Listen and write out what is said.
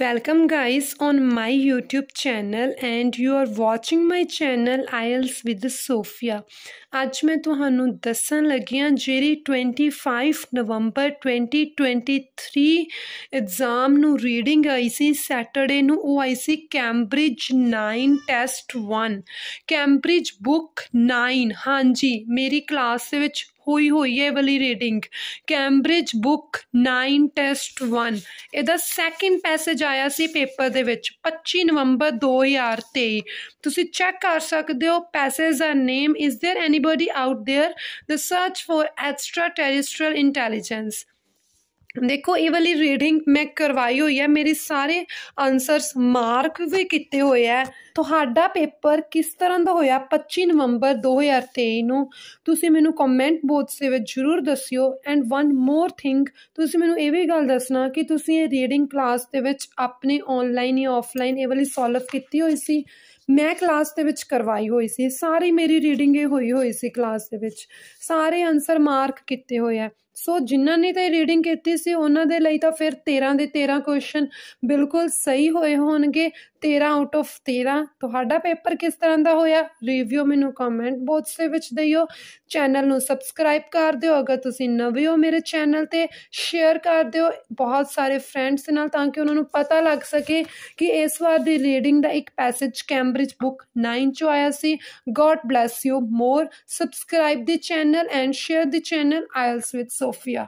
Welcome guys on my YouTube channel and you are watching my channel IELTS with sofia ਅੱਜ ਮੈਂ ਤੁਹਾਨੂੰ ਦੱਸਣ ਲੱਗੀ ਹਾਂ ਜਿਹੜੀ 25 ਨਵੰਬਰ 2023 ਐਗਜ਼ਾਮ ਨੂੰ ਰੀਡਿੰਗ ਆਈ ਸੀ ਸੈਟਰਡੇ ਨੂੰ ਉਹ ਆਈ ਸੀ ਕੈਂਬਰਿਜ 9 ਟੈਸਟ 1 ਕੈਂਬਰਿਜ ਬੁੱਕ 9 ਹਾਂਜੀ ਮੇਰੀ ਕਲਾਸ ਦੇ ਵਿੱਚ ਹੋਈ ਹੋਈ ਹੈ ਇਹ ਵਾਲੀ ਰੀਡਿੰਗ ਕੈਂਬਰਿਜ ਬੁੱਕ 9 ਟੈਸਟ 1 ਇਹਦਾ ਸੈਕਿੰਡ ਪੈਸੇਜ ਆਇਆ ਸੀ ਪੇਪਰ ਦੇ ਵਿੱਚ 25 ਨਵੰਬਰ 2023 ਤੁਸੀਂ ਚੈੱਕ ਕਰ ਸਕਦੇ ਹੋ ਪੈਸੇਜ ਦਾ name is there anybody out there the search for extraterrestrial intelligence ਦੇਖੋ ਇਹ ਵਾਲੀ ਰੀਡਿੰਗ ਮੈਂ ਕਰਵਾਈ ਹੋਈ ਹੈ ਮੇਰੇ ਸਾਰੇ ਆਨਸਰਸ ਮਾਰਕ ਵੀ ਕੀਤੇ ਹੋਏ ਆ ਤੁਹਾਡਾ ਪੇਪਰ ਕਿਸ ਤਰ੍ਹਾਂ ਦਾ ਹੋਇਆ 25 ਨਵੰਬਰ 2023 ਨੂੰ ਤੁਸੀਂ ਮੈਨੂੰ ਕਮੈਂਟ ਬੋਕਸ ਦੇ ਵਿੱਚ ਜਰੂਰ ਦੱਸਿਓ ਐਂਡ ਵਨ ਮੋਰ ਥਿੰਗ ਤੁਸੀਂ ਮੈਨੂੰ ਇਹ ਵੀ ਗੱਲ ਦੱਸਣਾ ਕਿ ਤੁਸੀਂ ਇਹ ਰੀਡਿੰਗ ਕਲਾਸ ਦੇ ਵਿੱਚ ਆਪਣੇ ਆਨਲਾਈਨ ਜਾਂ ਆਫਲਾਈਨ ਇਹ ਵਾਲੀ ਸੋਲਵ ਕੀਤੀ ਹੋਈ ਸੀ ਮੈਂ ਕਲਾਸ ਦੇ ਵਿੱਚ ਕਰਵਾਈ ਹੋਈ ਸੀ ਸਾਰੀ ਮੇਰੀ ਰੀਡਿੰਗ ਇਹ ਹੋਈ ਹੋਈ ਸੀ ਕਲਾਸ ਦੇ ਵਿੱਚ ਸਾਰੇ ਆਨਸਰ ਮਾਰਕ ਕੀਤੇ ਹੋਏ ਆ ਸੋ ਜਿਨ੍ਹਾਂ ਨੇ ਤਾਂ ਰੀਡਿੰਗ ਕੀਤੀ ਸੀ ਉਹਨਾਂ ਦੇ ਲਈ ਤਾਂ ਫਿਰ 13 ਦੇ 13 ਕੁਐਸਚਨ ਬਿਲਕੁਲ ਸਹੀ ਹੋਏ ਹੋਣਗੇ 13 ਆਊਟ ਆਫ 13 ਤੁਹਾਡਾ ਪੇਪਰ ਕਿਸ ਤਰ੍ਹਾਂ ਦਾ ਹੋਇਆ ਰਿਵਿਊ ਮੈਨੂੰ ਕਮੈਂਟ ਬਾਕਸ ਦੇ ਵਿੱਚ ਦਿਓ ਚੈਨਲ ਨੂੰ ਸਬਸਕ੍ਰਾਈਬ ਕਰ ਦਿਓ ਅਗਰ ਤੁਸੀਂ ਨਵੇਂ ਹੋ ਮੇਰੇ ਚੈਨਲ ਤੇ ਸ਼ੇਅਰ ਕਰ ਦਿਓ ਬਹੁਤ ਸਾਰੇ ਫਰੈਂਡਸ ਨਾਲ ਤਾਂ ਕਿ ਉਹਨਾਂ ਨੂੰ ਪਤਾ ਲੱਗ ਸਕੇ ਕਿ ਇਸ ਵਾਰ ਦੀ ਰੀਡਿੰਗ ਦਾ ਇੱਕ ਪੈਸੇਜ ਕੈਂਬਰਿਜ ਬੁੱਕ 9 ਚੋਂ ਆਇਆ ਸੀ God bless you more subscribe the channel and share the channel IELTS with Sophia